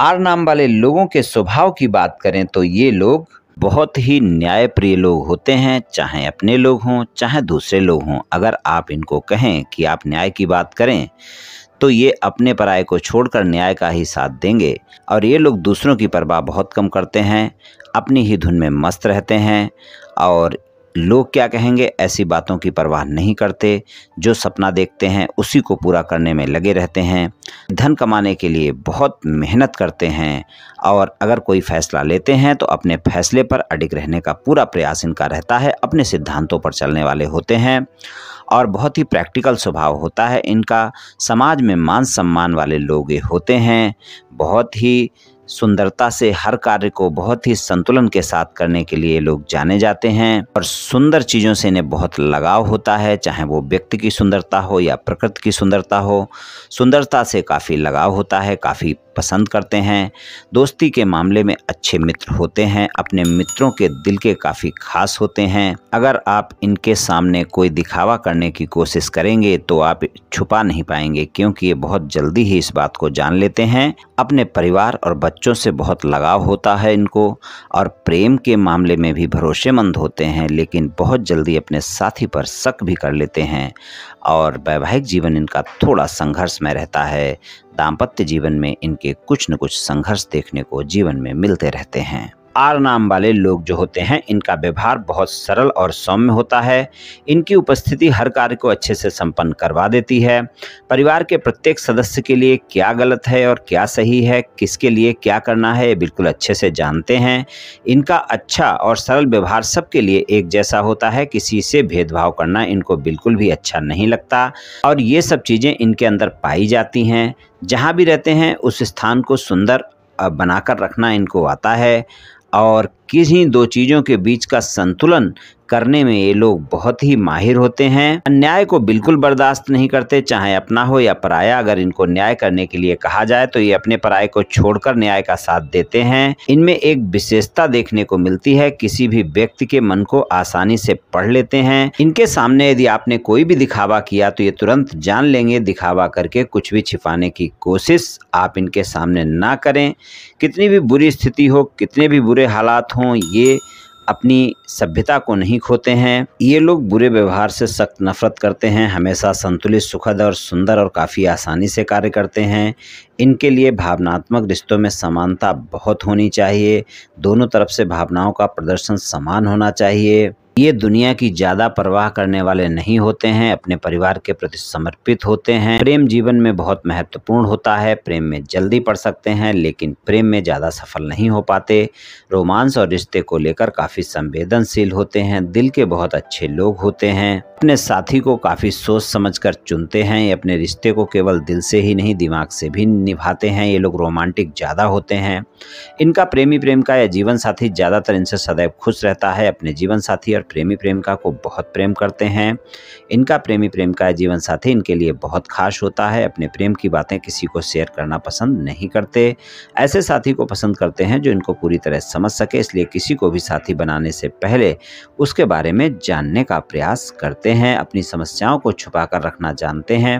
are नाम वाले लोगों के स्वभाव की बात करें तो ये लोग बहुत ही न्यायप्रिय लोग होते हैं चाहे अपने लोग हों चाहे दूसरे लोग हों अगर आप इनको कहें कि आप न्याय की बात करें तो ये अपने पराय को छोड़कर न्याय का ही साथ देंगे और ये लोग दूसरों की परवाह बहुत कम करते हैं अपनी ही धुन में मस्त रहते हैं और लोग क्या कहेंगे ऐसी बातों की परवाह नहीं करते जो सपना देखते हैं उसी को पूरा करने में लगे रहते हैं धन कमाने के लिए बहुत मेहनत करते हैं और अगर कोई फैसला लेते हैं तो अपने फैसले पर अडिग रहने का पूरा प्रयास इनका रहता है अपने सिद्धांतों पर चलने वाले होते हैं और बहुत ही प्रैक्टिकल स्वभाव होता है इनका समाज में मान सम्मान वाले लोग होते हैं बहुत ही सुंदरता से हर कार्य को बहुत ही संतुलन के साथ करने के लिए लोग जाने जाते हैं और सुंदर चीज़ों से इन्हें बहुत लगाव होता है चाहे वो व्यक्ति की सुंदरता हो या प्रकृति की सुंदरता हो सुंदरता से काफ़ी लगाव होता है काफ़ी पसंद करते हैं दोस्ती के मामले में अच्छे मित्र होते हैं अपने मित्रों के दिल के काफ़ी खास होते हैं अगर आप इनके सामने कोई दिखावा करने की कोशिश करेंगे तो आप छुपा नहीं पाएंगे क्योंकि ये बहुत जल्दी ही इस बात को जान लेते हैं अपने परिवार और बच्चों से बहुत लगाव होता है इनको और प्रेम के मामले में भी भरोसेमंद होते हैं लेकिन बहुत जल्दी अपने साथी पर शक भी कर लेते हैं और वैवाहिक जीवन इनका थोड़ा संघर्ष में रहता है दाम्पत्य जीवन में इनके के कुछ न कुछ संघर्ष देखने को जीवन में मिलते रहते हैं आर नाम वाले लोग जो होते हैं इनका व्यवहार बहुत सरल और सौम्य होता है इनकी उपस्थिति हर कार्य को अच्छे से संपन्न करवा देती है परिवार के प्रत्येक सदस्य के लिए क्या गलत है और क्या सही है किसके लिए क्या करना है ये बिल्कुल अच्छे से जानते हैं इनका अच्छा और सरल व्यवहार सबके लिए एक जैसा होता है किसी से भेदभाव करना इनको बिल्कुल भी अच्छा नहीं लगता और ये सब चीज़ें इनके अंदर पाई जाती हैं जहाँ भी रहते हैं उस स्थान को सुंदर बनाकर रखना इनको आता है और किसी दो चीज़ों के बीच का संतुलन करने में ये लोग बहुत ही माहिर होते हैं अन्याय को बिल्कुल बर्दाश्त नहीं करते चाहे अपना हो या पराया अगर इनको न्याय करने के लिए कहा जाए तो ये अपने पराये को छोड़कर न्याय का साथ देते हैं इनमें एक विशेषता देखने को मिलती है किसी भी व्यक्ति के मन को आसानी से पढ़ लेते हैं इनके सामने यदि आपने कोई भी दिखावा किया तो ये तुरंत जान लेंगे दिखावा करके कुछ भी छिपाने की कोशिश आप इनके सामने ना करें कितनी भी बुरी स्थिति हो कितने भी बुरे हालात हो हों ये अपनी सभ्यता को नहीं खोते हैं ये लोग बुरे व्यवहार से सख्त नफरत करते हैं हमेशा संतुलित सुखद और सुंदर और काफ़ी आसानी से कार्य करते हैं इनके लिए भावनात्मक रिश्तों में समानता बहुत होनी चाहिए दोनों तरफ से भावनाओं का प्रदर्शन समान होना चाहिए ये दुनिया की ज़्यादा परवाह करने वाले नहीं होते हैं अपने परिवार के प्रति समर्पित होते हैं प्रेम जीवन में बहुत महत्वपूर्ण होता है प्रेम में जल्दी पड़ सकते हैं लेकिन प्रेम में ज़्यादा सफल नहीं हो पाते रोमांस और रिश्ते को लेकर काफ़ी संवेदनशील होते हैं दिल के बहुत अच्छे लोग होते हैं अपने साथी को काफ़ी सोच समझ कर चुनते हैं ये अपने रिश्ते को केवल दिल से ही नहीं दिमाग से भी निभाते हैं ये लोग रोमांटिक ज़्यादा होते हैं इनका प्रेमी प्रेम का या जीवन साथी ज़्यादातर इनसे सदैव खुश रहता है अपने जीवन साथी और प्रेमी प्रेमिका को बहुत प्रेम करते हैं इनका प्रेमी प्रेमिका जीवन साथी इनके लिए बहुत खास होता है अपने प्रेम की बातें किसी को शेयर करना पसंद नहीं करते ऐसे साथी को पसंद करते हैं जो इनको पूरी तरह समझ सके इसलिए किसी को भी साथी बनाने से पहले उसके बारे में जानने का प्रयास करते हैं अपनी समस्याओं को छुपा कर रखना जानते हैं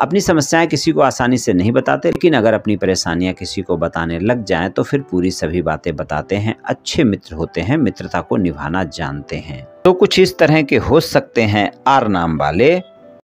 अपनी समस्याएँ किसी को आसानी से नहीं बताते लेकिन अगर अपनी परेशानियाँ किसी को बताने लग जाएँ तो फिर पूरी सभी बातें बताते हैं अच्छे मित्र होते हैं मित्रता को निभाना जानते हैं हैं तो कुछ इस तरह के हो सकते हैं आर नाम वाले